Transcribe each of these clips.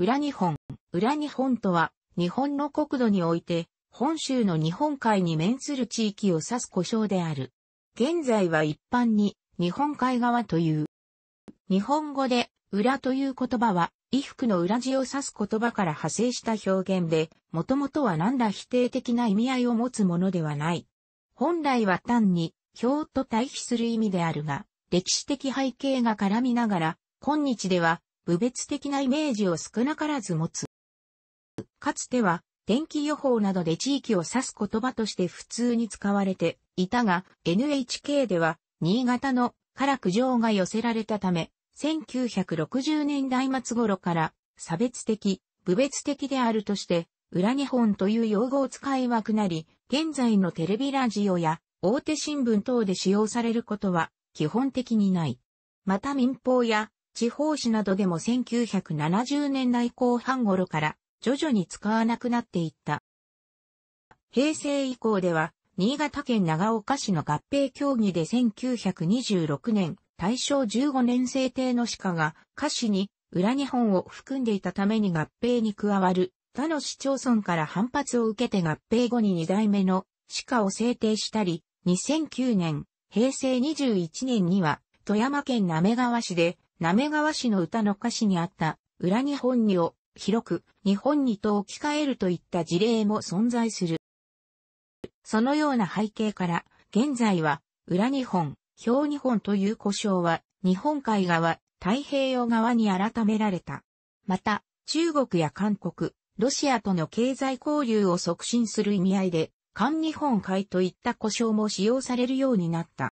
裏日本。裏日本とは、日本の国土において、本州の日本海に面する地域を指す故障である。現在は一般に、日本海側という。日本語で、裏という言葉は、衣服の裏地を指す言葉から派生した表現で、もともとは何ら否定的な意味合いを持つものではない。本来は単に、表と対比する意味であるが、歴史的背景が絡みながら、今日では部別的なイメージを少なからず持つ。かつては、天気予報などで地域を指す言葉として普通に使われていたが、NHK では、新潟のから苦情が寄せられたため、1960年代末頃から差別的、部別的であるとして、裏日本という用語を使い枠なり、現在のテレビラジオや大手新聞等で使用されることは基本的にない。また民放や地方紙などでも1970年代後半頃から徐々に使わなくなっていった。平成以降では、新潟県長岡市の合併協議で1926年、大正15年制定の歯科が、歌詞に裏日本を含んでいたために合併に加わる、他の市町村から反発を受けて合併後に2代目の歯科を制定したり、2009年、平成21年には、富山県滑川市で滑川市の歌の歌詞にあった、裏日本にを広く日本にと置き換えるといった事例も存在する。そのような背景から、現在は、裏日本、表日本という故障は、日本海側、太平洋側に改められた。また、中国や韓国、ロシアとの経済交流を促進する意味合いで、韓日本海といった故障も使用されるようになった。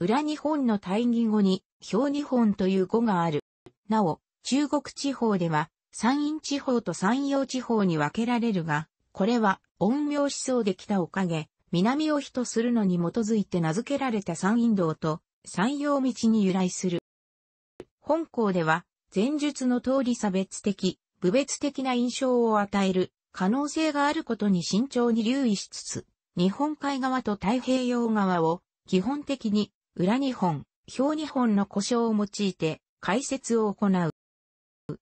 裏日本の退義後に、表2本という語がある。なお、中国地方では、山陰地方と山陽地方に分けられるが、これは、陰陽思想で来たおかげ、南を人するのに基づいて名付けられた山陰道と山陽道に由来する。本校では、前述の通り差別的、部別的な印象を与える可能性があることに慎重に留意しつつ、日本海側と太平洋側を基本的に裏日本、表2本の故障を用いて解説を行う。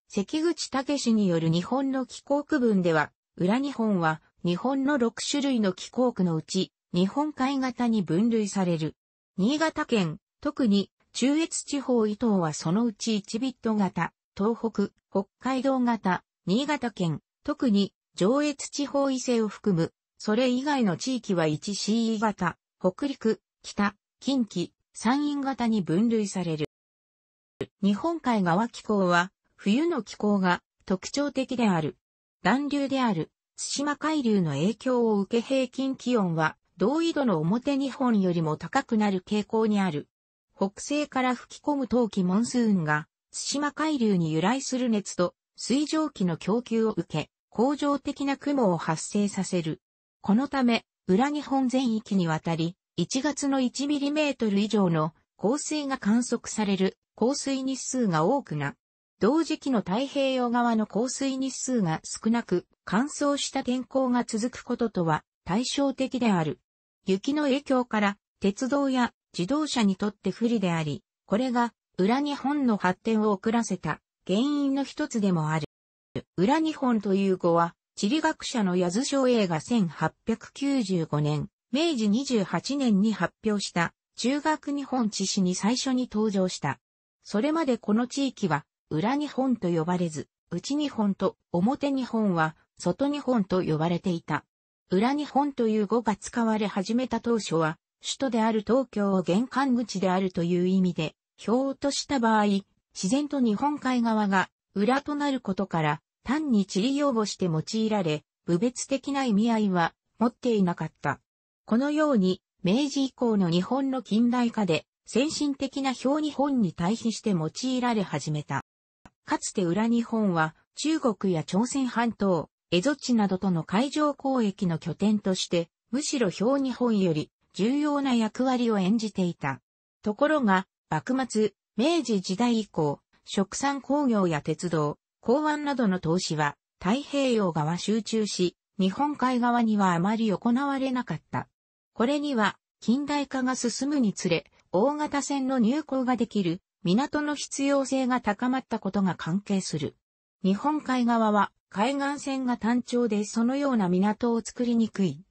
関口武による日本の気候区分では、裏日本は日本の6種類の気候区のうち、日本海型に分類される。新潟県、特に中越地方伊東はそのうち1ビット型、東北、北海道型、新潟県、特に上越地方伊勢を含む、それ以外の地域は 1CE 型、北陸、北、近畿、山陰型に分類される。日本海側気候は、冬の気候が特徴的である。暖流である、津島海流の影響を受け平均気温は、同緯度の表日本よりも高くなる傾向にある。北西から吹き込む冬季モンスーンが、津島海流に由来する熱と水蒸気の供給を受け、恒常的な雲を発生させる。このため、裏日本全域にわたり、1月の1トル以上の降水が観測される降水日数が多くな、同時期の太平洋側の降水日数が少なく乾燥した天候が続くこととは対照的である。雪の影響から鉄道や自動車にとって不利であり、これが裏日本の発展を遅らせた原因の一つでもある。裏日本という語は地理学者の八津昌英が1895年明治28年に発表した中学日本地史に最初に登場した。それまでこの地域は裏日本と呼ばれず、内日本と表日本は外日本と呼ばれていた。裏日本という語が使われ始めた当初は、首都である東京を玄関口であるという意味で、表とした場合、自然と日本海側が裏となることから、単に地理用語して用いられ、部別的な意味合いは持っていなかった。このように、明治以降の日本の近代化で、先進的な表日本に対比して用いられ始めた。かつて裏日本は、中国や朝鮮半島、蝦夷地などとの海上交易の拠点として、むしろ表日本より重要な役割を演じていた。ところが、幕末、明治時代以降、食産工業や鉄道、港湾などの投資は太平洋側集中し、日本海側にはあまり行われなかった。これには、近代化が進むにつれ、大型船の入港ができる港の必要性が高まったことが関係する。日本海側は海岸線が単調でそのような港を作りにくい。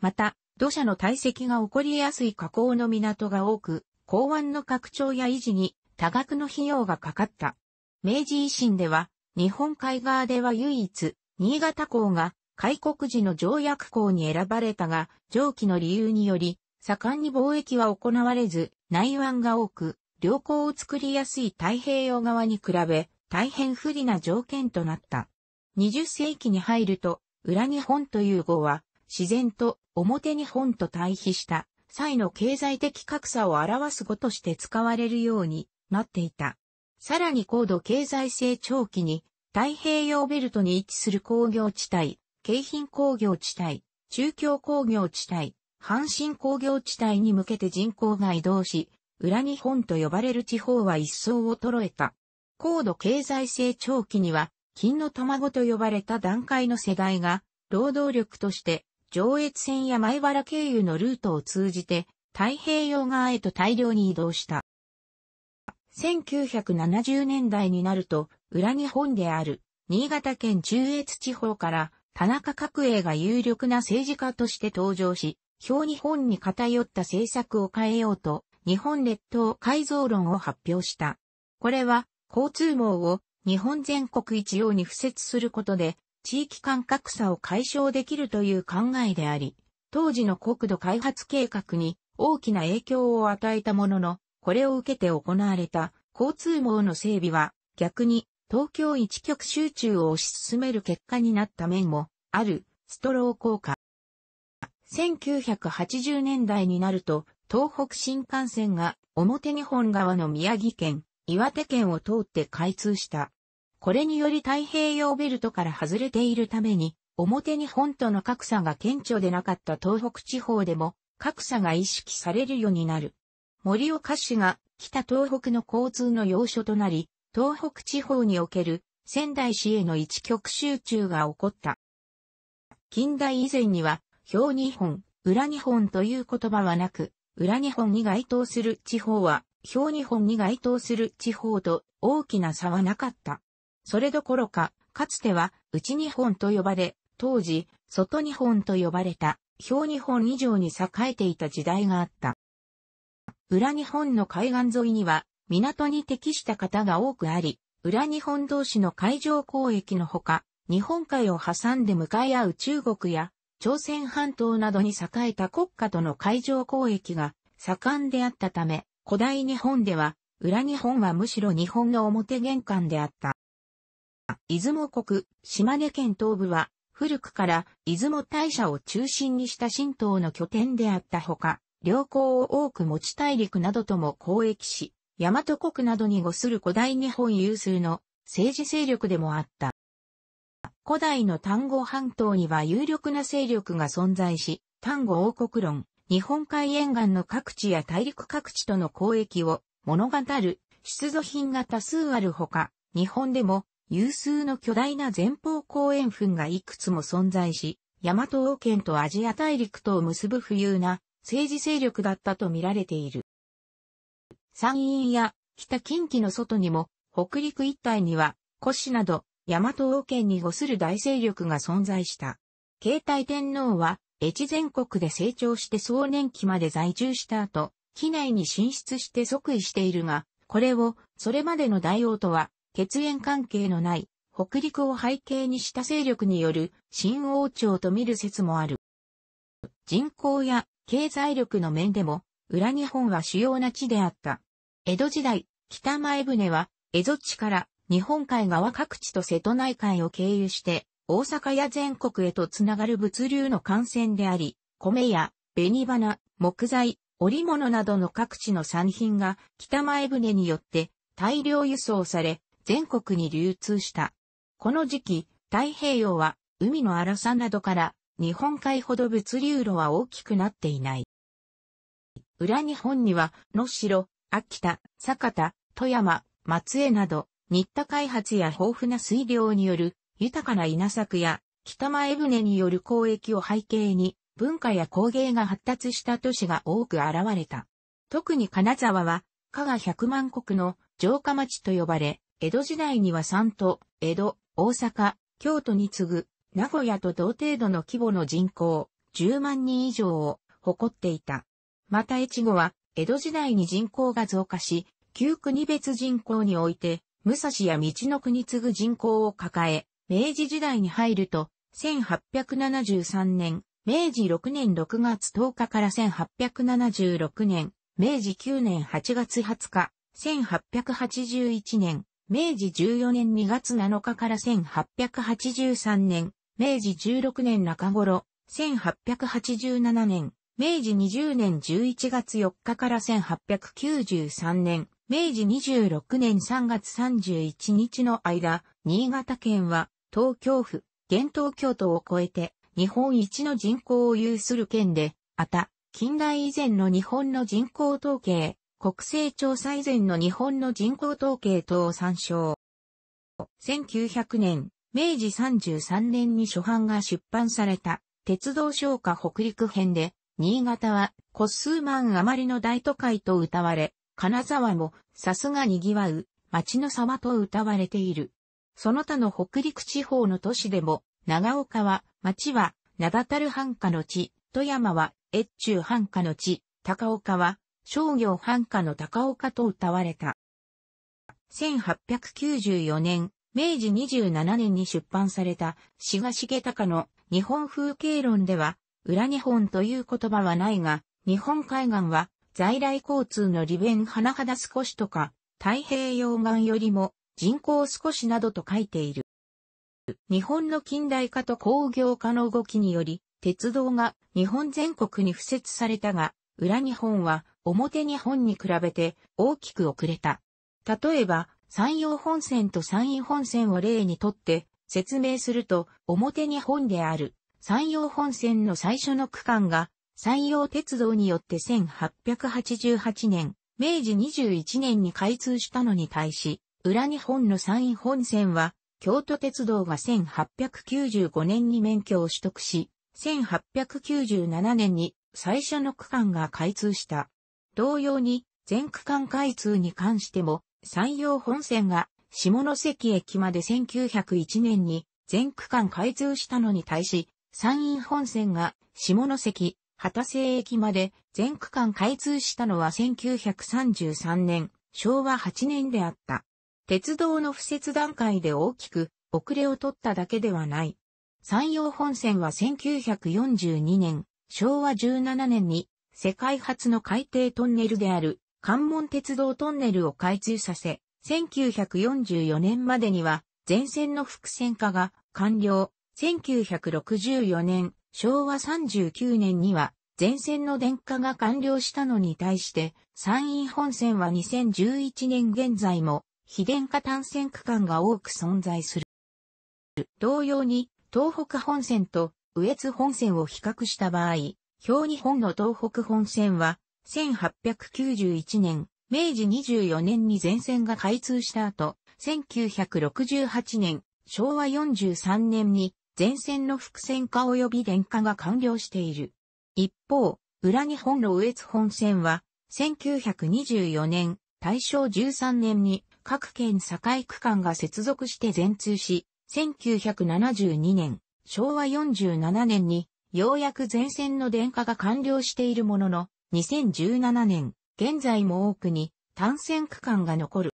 また、土砂の堆積が起こりやすい河口の港が多く、港湾の拡張や維持に多額の費用がかかった。明治維新では、日本海側では唯一、新潟港が開国時の条約校に選ばれたが、上記の理由により、盛んに貿易は行われず、内湾が多く、良好を作りやすい太平洋側に比べ、大変不利な条件となった。20世紀に入ると、裏日本という語は、自然と表日本と対比した際の経済的格差を表す語として使われるようになっていた。さらに高度経済成長期に太平洋ベルトに位置する工業地帯、京浜工業地帯、中京工業地帯、阪神工業地帯に向けて人口が移動し、裏日本と呼ばれる地方は一層衰えた。高度経済成長期には、金の卵と呼ばれた段階の世代が、労働力として、上越線や前原経由のルートを通じて、太平洋側へと大量に移動した。1970年代になると、裏日本である、新潟県中越地方から、田中角栄が有力な政治家として登場し、表日本に偏った政策を変えようと、日本列島改造論を発表した。これは、交通網を日本全国一様に付設することで、地域間格差を解消できるという考えであり、当時の国土開発計画に大きな影響を与えたものの、これを受けて行われた交通網の整備は、逆に東京一極集中を推し進める結果になった面もあるストロー効果。1980年代になると東北新幹線が表日本側の宮城県、岩手県を通って開通した。これにより太平洋ベルトから外れているために、表日本との格差が顕著でなかった東北地方でも格差が意識されるようになる。森岡市が北東北の交通の要所となり、東北地方における仙台市への一極集中が起こった。近代以前には、表日本、裏日本という言葉はなく、裏日本に該当する地方は、表日本に該当する地方と大きな差はなかった。それどころか、かつては内日本と呼ばれ、当時、外日本と呼ばれた、表日本以上に栄えていた時代があった。裏日本の海岸沿いには、港に適した方が多くあり、裏日本同士の海上交易のほか、日本海を挟んで向かい合う中国や、朝鮮半島などに栄えた国家との海上交易が盛んであったため、古代日本では、裏日本はむしろ日本の表玄関であった。出雲国、島根県東部は、古くから出雲大社を中心にした神道の拠点であったほか、良港を多く持ち大陸などとも交易し、大和国などに護する古代日本有数の政治勢力でもあった。古代の丹後半島には有力な勢力が存在し、丹後王国論、日本海沿岸の各地や大陸各地との交易を物語る出土品が多数あるほか、日本でも有数の巨大な前方後円墳がいくつも存在し、大和王権とアジア大陸とを結ぶ富裕な政治勢力だったと見られている。山陰や北近畿の外にも、北陸一帯には、古市など、大和王権に護する大勢力が存在した。慶太天皇は、越前国で成長して壮年期まで在住した後、機内に進出して即位しているが、これを、それまでの大王とは、血縁関係のない、北陸を背景にした勢力による、新王朝と見る説もある。人口や経済力の面でも、裏日本は主要な地であった。江戸時代、北前船は、蝦夷地から日本海側各地と瀬戸内海を経由して、大阪や全国へとつながる物流の幹線であり、米や紅花、木材、織物などの各地の産品が北前船によって大量輸送され、全国に流通した。この時期、太平洋は海の荒さなどから日本海ほど物流路は大きくなっていない。裏日本には、野城、秋田、酒田、富山、松江など、新田開発や豊富な水量による豊かな稲作や北前船による交易を背景に文化や工芸が発達した都市が多く現れた。特に金沢は加賀百万国の城下町と呼ばれ、江戸時代には三都、江戸、大阪、京都に次ぐ名古屋と同程度の規模の人口10万人以上を誇っていた。また越後は江戸時代に人口が増加し、旧国別人口において、武蔵や道の国次ぐ人口を抱え、明治時代に入ると、1873年、明治6年6月10日から1876年、明治9年8月20日、1881年、明治14年2月7日から1883年、明治16年中頃、1887年、明治20年11月4日から1893年、明治26年3月31日の間、新潟県は東京府、現東京都を超えて日本一の人口を有する県で、あた、近代以前の日本の人口統計、国勢調査以前の日本の人口統計等を参照。1900年、明治33年に初版が出版された鉄道昇華北陸編で、新潟は、個数万余りの大都会と歌われ、金沢も、さすが賑わう、町の沢と歌われている。その他の北陸地方の都市でも、長岡は、町は、名だたる繁華の地、富山は、越中繁華の地、高岡は、商業繁華の高岡と歌われた。1894年、明治27年に出版された、志賀重隆の日本風景論では、裏日本という言葉はないが、日本海岸は在来交通の利便甚だ少しとか、太平洋岸よりも人口少しなどと書いている。日本の近代化と工業化の動きにより、鉄道が日本全国に付設されたが、裏日本は表日本に比べて大きく遅れた。例えば、山陽本線と山陰本線を例にとって説明すると表日本である山陽本線の最初の区間が、山陽鉄道によって1888年、明治21年に開通したのに対し、裏日本の山陰本線は、京都鉄道が1895年に免許を取得し、1897年に最初の区間が開通した。同様に、全区間開通に関しても、山陽本線が下関駅まで1901年に全区間開通したのに対し、山陰本線が下関、畑瀬駅まで全区間開通したのは1933年、昭和8年であった。鉄道の敷設段階で大きく遅れを取っただけではない。山陽本線は1942年、昭和17年に世界初の海底トンネルである関門鉄道トンネルを開通させ、1944年までには全線の複線化が完了。1964年、昭和39年には、前線の電化が完了したのに対して、山陰本線は2011年現在も、非電化単線区間が多く存在する。同様に、東北本線と上越本線を比較した場合、表日本の東北本線は、1891年、明治24年に全線が開通した後、1968年、昭和43年に前線の伏線化及び電化が完了している。一方、裏日本の上越本線は、1924年、大正13年に各県境区間が接続して全通し、1972年、昭和47年に、ようやく全線の電化が完了しているものの、2017年、現在も多くに単線区間が残る。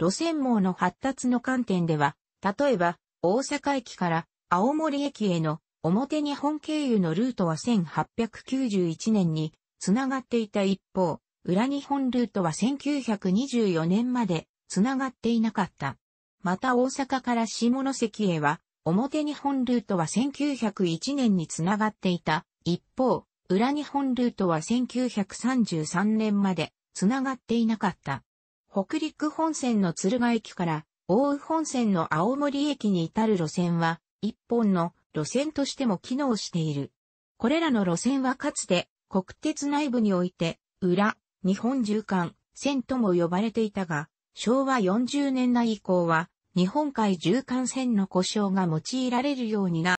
路線網の発達の観点では、例えば、大阪駅から青森駅への表日本経由のルートは1891年につながっていた一方、裏日本ルートは1924年までつながっていなかった。また大阪から下関へは、表日本ルートは1901年につながっていた。一方、裏日本ルートは1933年までつながっていなかった。北陸本線の敦賀駅から大宇本線の青森駅に至る路線は一本の路線としても機能している。これらの路線はかつて国鉄内部において、裏、日本縦貫、線とも呼ばれていたが、昭和40年代以降は、日本海縦貫線の故障が用いられるようにな、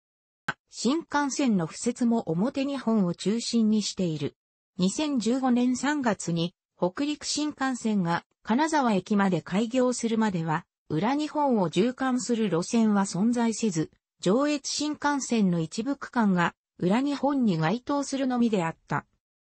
新幹線の付設も表日本を中心にしている。2015年3月に、北陸新幹線が金沢駅まで開業するまでは、裏日本を縦貫する路線は存在せず、上越新幹線の一部区間が裏日本に該当するのみであった。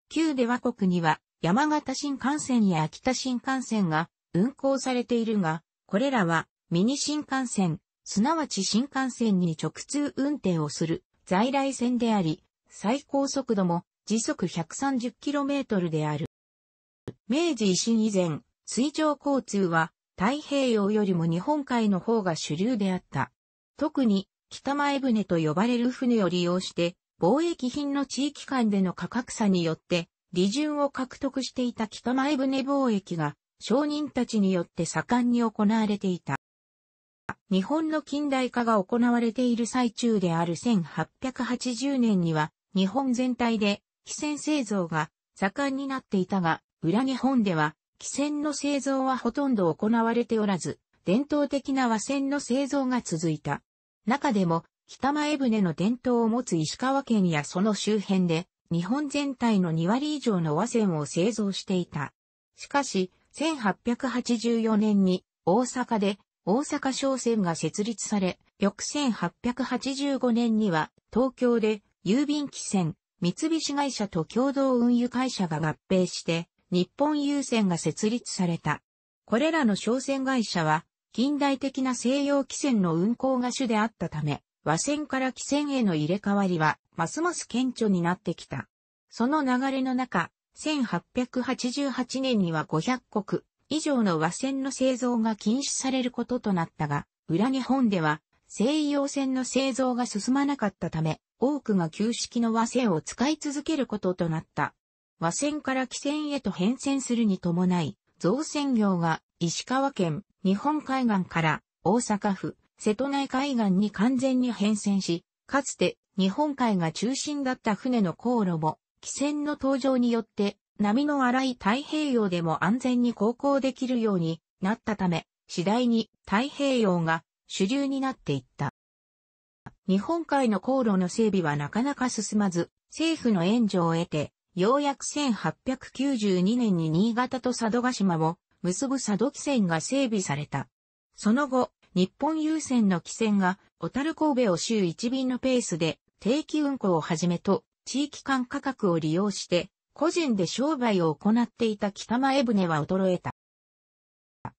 旧出和国には山形新幹線や秋田新幹線が運行されているが、これらはミニ新幹線、すなわち新幹線に直通運転をする在来線であり、最高速度も時速 130km である。明治維新以前、水上交通は太平洋よりも日本海の方が主流であった。特に北前船と呼ばれる船を利用して、貿易品の地域間での価格差によって、利潤を獲得していた北前船貿易が、商人たちによって盛んに行われていた。日本の近代化が行われている最中である1880年には、日本全体で、汽船製造が盛んになっていたが、裏日本では、汽船の製造はほとんど行われておらず、伝統的な和船の製造が続いた。中でも、北前船の伝統を持つ石川県やその周辺で、日本全体の2割以上の和船を製造していた。しかし、1884年に大阪で大阪商船が設立され、翌1885年には東京で郵便機船、三菱会社と共同運輸会社が合併して、日本郵船が設立された。これらの商船会社は、近代的な西洋汽船の運航が主であったため、和船から汽船への入れ替わりは、ますます顕著になってきた。その流れの中、1888年には500国以上の和船の製造が禁止されることとなったが、裏日本では西洋船の製造が進まなかったため、多くが旧式の和船を使い続けることとなった。和船から汽船へと変遷するに伴い、造船業が石川県、日本海岸から大阪府、瀬戸内海岸に完全に変遷し、かつて日本海が中心だった船の航路も、汽船の登場によって波の荒い太平洋でも安全に航行できるようになったため、次第に太平洋が主流になっていった。日本海の航路の整備はなかなか進まず、政府の援助を得て、ようやく1892年に新潟と佐渡島を結ぶ佐渡汽船が整備された。その後、日本郵船の汽船が、小樽神戸を週1便のペースで、定期運行をはじめと、地域間価格を利用して、個人で商売を行っていた北前船は衰えた。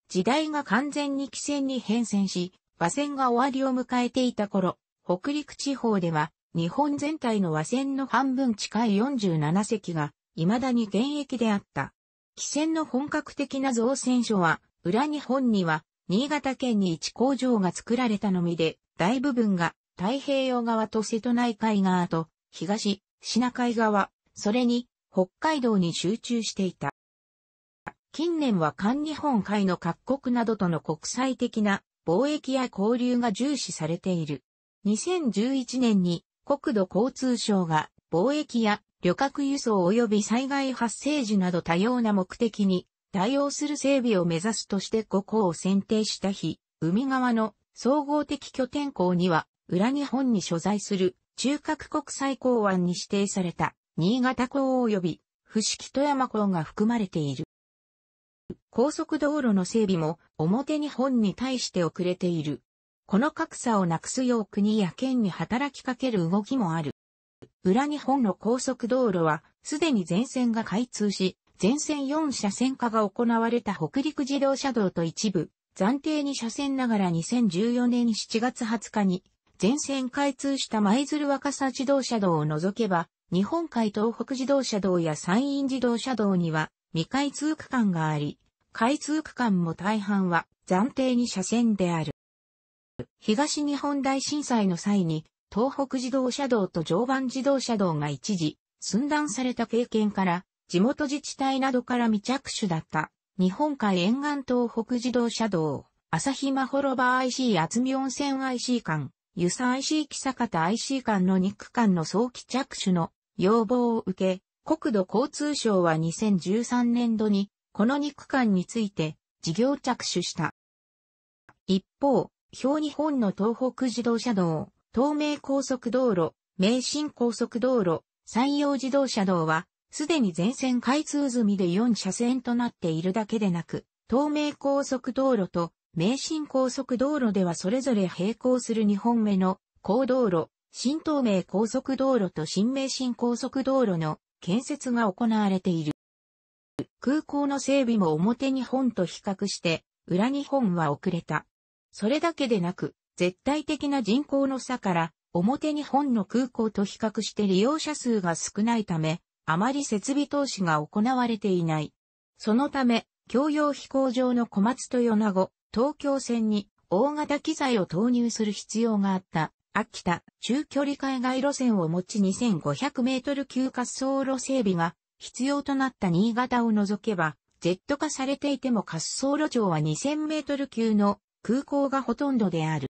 時代が完全に汽船に変遷し、和船が終わりを迎えていた頃、北陸地方では、日本全体の和船の半分近い47隻が、未だに現役であった。汽船の本格的な造船所は、裏日本には、新潟県に一工場が作られたのみで、大部分が太平洋側と瀬戸内海側と、東、シナ海側、それに、北海道に集中していた。近年は韓日本海の各国などとの国際的な貿易や交流が重視されている。2011年に国土交通省が貿易や旅客輸送及び災害発生時など多様な目的に対応する整備を目指すとして5校を選定した日、海側の総合的拠点港には、裏日本に所在する中核国際港湾に指定された新潟港及び伏木富山港が含まれている。高速道路の整備も表日本に対して遅れている。この格差をなくすよう国や県に働きかける動きもある。裏日本の高速道路は、すでに全線が開通し、全線4車線化が行われた北陸自動車道と一部、暫定に車線ながら2014年7月20日に、全線開通した舞鶴若狭自動車道を除けば、日本海東北自動車道や山陰自動車道には未開通区間があり、開通区間も大半は暫定に車線である。東日本大震災の際に東北自動車道と常磐自動車道が一時、寸断された経験から、地元自治体などから未着手だった、日本海沿岸東北自動車道、朝日ま場 IC 厚見温泉 IC 間、湯佐 IC 木坂田 IC 間の2区間の早期着手の要望を受け、国土交通省は2013年度に、この2区間について、事業着手した。一方、表日本の東北自動車道、東名高速道路、名神高速道路、山陽自動車道は、すでに全線開通済みで4車線となっているだけでなく、東名高速道路と名神高速道路ではそれぞれ並行する2本目の高道路、新東名高速道路と新名神高速道路の建設が行われている。空港の整備も表日本と比較して、裏日本は遅れた。それだけでなく、絶対的な人口の差から、表日本の空港と比較して利用者数が少ないため、あまり設備投資が行われていない。そのため、共用飛行場の小松と米子、東京線に大型機材を投入する必要があった、秋田、中距離海外路線を持ち2500メートル級滑走路整備が必要となった新潟を除けば、ジェット化されていても滑走路上は2000メートル級の空港がほとんどである。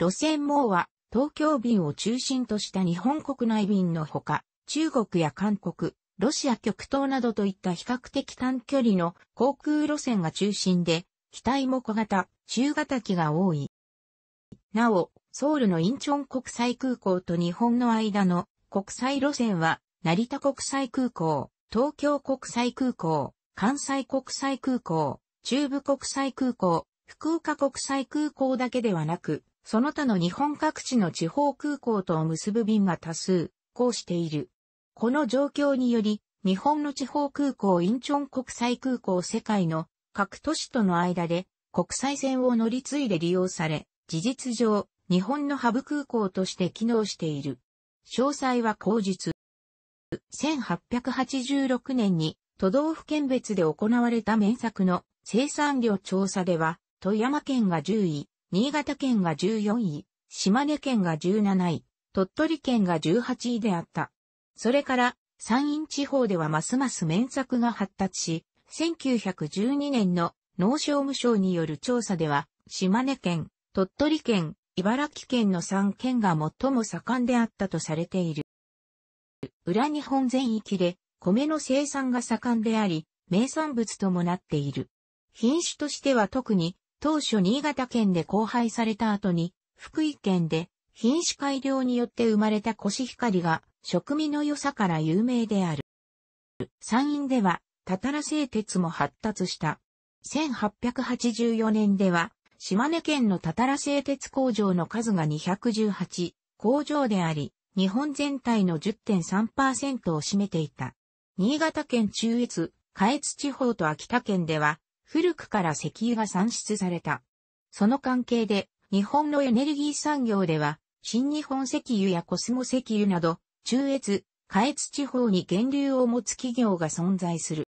路線網は東京便を中心とした日本国内便のほか、中国や韓国、ロシア極東などといった比較的短距離の航空路線が中心で、機体も小型、中型機が多い。なお、ソウルのインチョン国際空港と日本の間の国際路線は、成田国際空港、東京国際空港、関西国際空港、中部国際空港、福岡国際空港だけではなく、その他の日本各地の地方空港とを結ぶ便が多数、こうしている。この状況により、日本の地方空港インチョン国際空港世界の各都市との間で国際線を乗り継いで利用され、事実上、日本のハブ空港として機能している。詳細は後日。1886年に都道府県別で行われた名作の生産量調査では、富山県が10位、新潟県が14位、島根県が17位、鳥取県が18位であった。それから、山陰地方ではますます面作が発達し、1912年の農商務省による調査では、島根県、鳥取県、茨城県の3県が最も盛んであったとされている。裏日本全域で米の生産が盛んであり、名産物ともなっている。品種としては特に当初新潟県で交配された後に、福井県で品種改良によって生まれたコシヒカリが食味の良さから有名である。山陰では、たたら製鉄も発達した。1884年では、島根県のたたら製鉄工場の数が218工場であり、日本全体の10.3%を占めていた。新潟県中越、下越地方と秋田県では、古くから石油が産出された。その関係で、日本のエネルギー産業では、新日本石油やコスモ石油など、中越、下越地方に源流を持つ企業が存在する。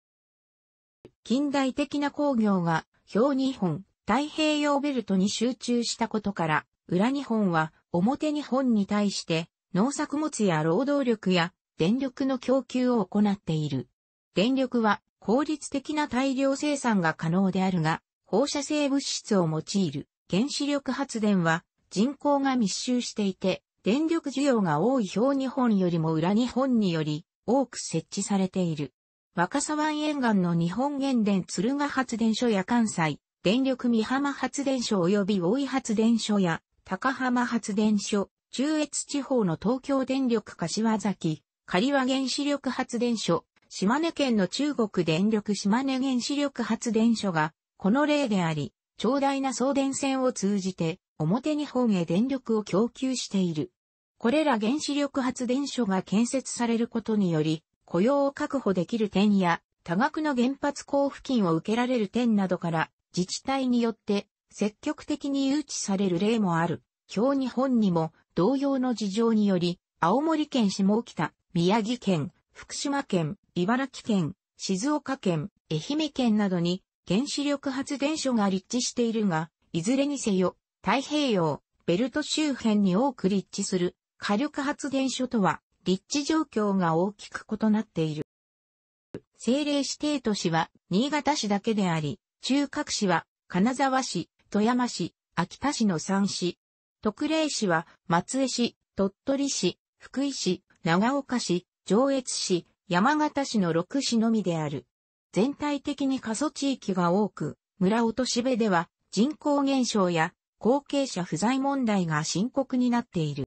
近代的な工業が、表日本、太平洋ベルトに集中したことから、裏日本は表日本に対して農作物や労働力や電力の供給を行っている。電力は効率的な大量生産が可能であるが、放射性物質を用いる原子力発電は人口が密集していて、電力需要が多い表日本よりも裏日本により多く設置されている。若狭湾沿岸の日本原電鶴ヶ発電所や関西、電力美浜発電所及び大井発電所や高浜発電所、中越地方の東京電力柏崎、刈羽原子力発電所、島根県の中国電力島根原子力発電所が、この例であり、長大な送電線を通じて、表日本へ電力を供給している。これら原子力発電所が建設されることにより、雇用を確保できる点や、多額の原発交付金を受けられる点などから、自治体によって積極的に誘致される例もある。今日日本にも同様の事情により、青森県下北、宮城県、福島県、茨城県、静岡県、愛媛県などに原子力発電所が立地しているが、いずれにせよ、太平洋、ベルト周辺に多く立地する火力発電所とは立地状況が大きく異なっている。政令指定都市は新潟市だけであり、中核市は金沢市、富山市、秋田市の3市。特例市は松江市、鳥取市、福井市、長岡市、上越市、山形市の6市のみである。全体的に過疎地域が多く、村落としべでは人口減少や後継者不在問題が深刻になっている。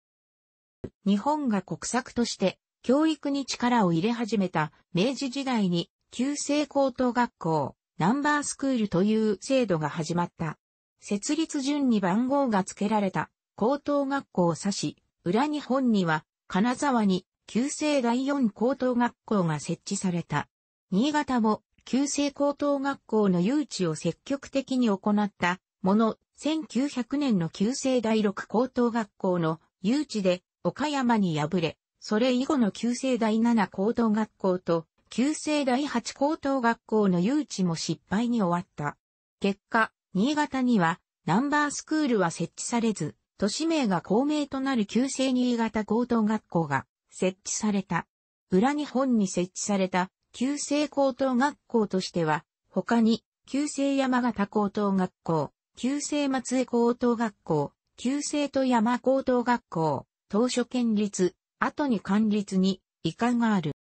日本が国策として教育に力を入れ始めた明治時代に旧制高等学校、ナンバースクールという制度が始まった。設立順に番号が付けられた高等学校を指し、裏日本には金沢に旧制第4高等学校が設置された。新潟も旧制高等学校の誘致を積極的に行ったもの、1900年の旧制第6高等学校の誘致で岡山に敗れ、それ以後の旧制第7高等学校と旧制第8高等学校の誘致も失敗に終わった。結果、新潟にはナンバースクールは設置されず、都市名が公明となる旧制新潟高等学校が設置された。裏日本に設置された、旧制高等学校としては、他に、旧制山形高等学校、旧制松江高等学校、旧制と山高等学校、当初県立、後に官立に、遺憾がある。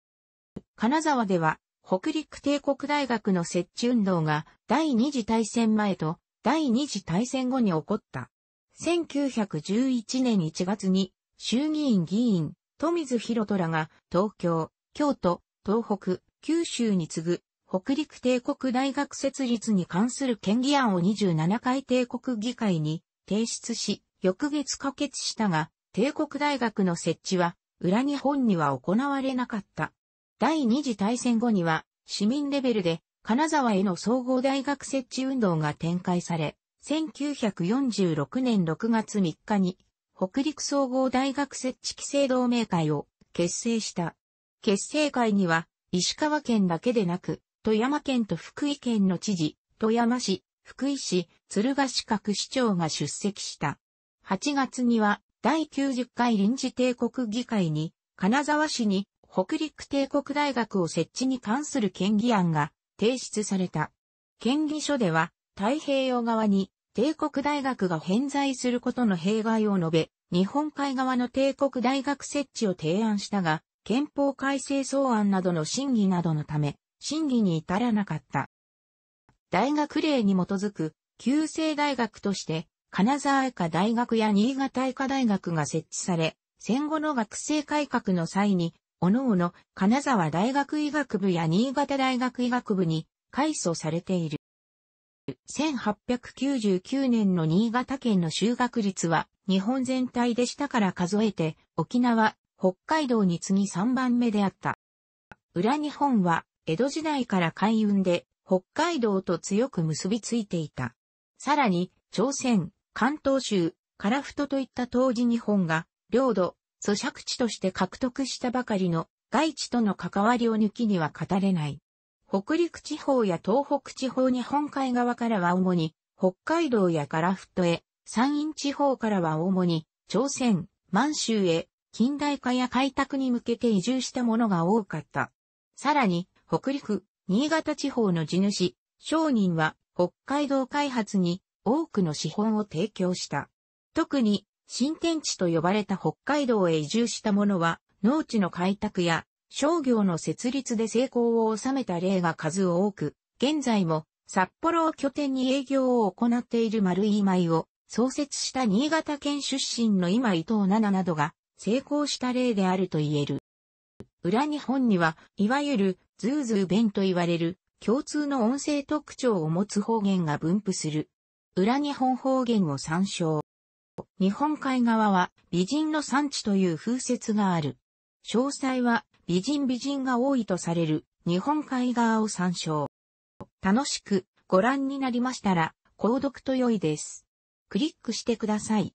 金沢では、北陸帝国大学の設置運動が第二次大戦前と第二次大戦後に起こった。1911年1月に衆議院議員富津博虎が東京、京都、東北、九州に次ぐ北陸帝国大学設立に関する県議案を27回帝国議会に提出し、翌月可決したが、帝国大学の設置は裏日本には行われなかった。第二次大戦後には市民レベルで金沢への総合大学設置運動が展開され、1946年6月3日に北陸総合大学設置規制同盟会を結成した。結成会には、石川県だけでなく、富山県と福井県の知事、富山市、福井市、鶴ヶ市各市長が出席した。8月には、第90回臨時帝国議会に、金沢市に北陸帝国大学を設置に関する県議案が提出された。県議書では、太平洋側に帝国大学が偏在することの弊害を述べ、日本海側の帝国大学設置を提案したが、憲法改正草案などの審議などのため、審議に至らなかった。大学令に基づく、旧制大学として、金沢医科大学や新潟医科大学が設置され、戦後の学生改革の際に、おのおの金沢大学医学部や新潟大学医学部に改祖されている。1899年の新潟県の就学率は日本全体で下から数えて沖縄、北海道に次ぎ3番目であった。裏日本は江戸時代から海運で北海道と強く結びついていた。さらに朝鮮、関東州、樺太といった当時日本が領土、租借地として獲得したばかりの外地との関わりを抜きには語れない。北陸地方や東北地方日本海側からは主に、北海道やラフトへ、山陰地方からは主に、朝鮮、満州へ、近代化や開拓に向けて移住したものが多かった。さらに、北陸、新潟地方の地主、商人は、北海道開発に多くの資本を提供した。特に、新天地と呼ばれた北海道へ移住したものは、農地の開拓や商業の設立で成功を収めた例が数多く、現在も札幌を拠点に営業を行っている丸井舞を創設した新潟県出身の今伊藤七などが成功した例であると言える。裏日本には、いわゆるズーズー弁と言われる共通の音声特徴を持つ方言が分布する。裏日本方言を参照。日本海側は美人の産地という風説がある。詳細は美人美人が多いとされる日本海側を参照。楽しくご覧になりましたら、購読と良いです。クリックしてください。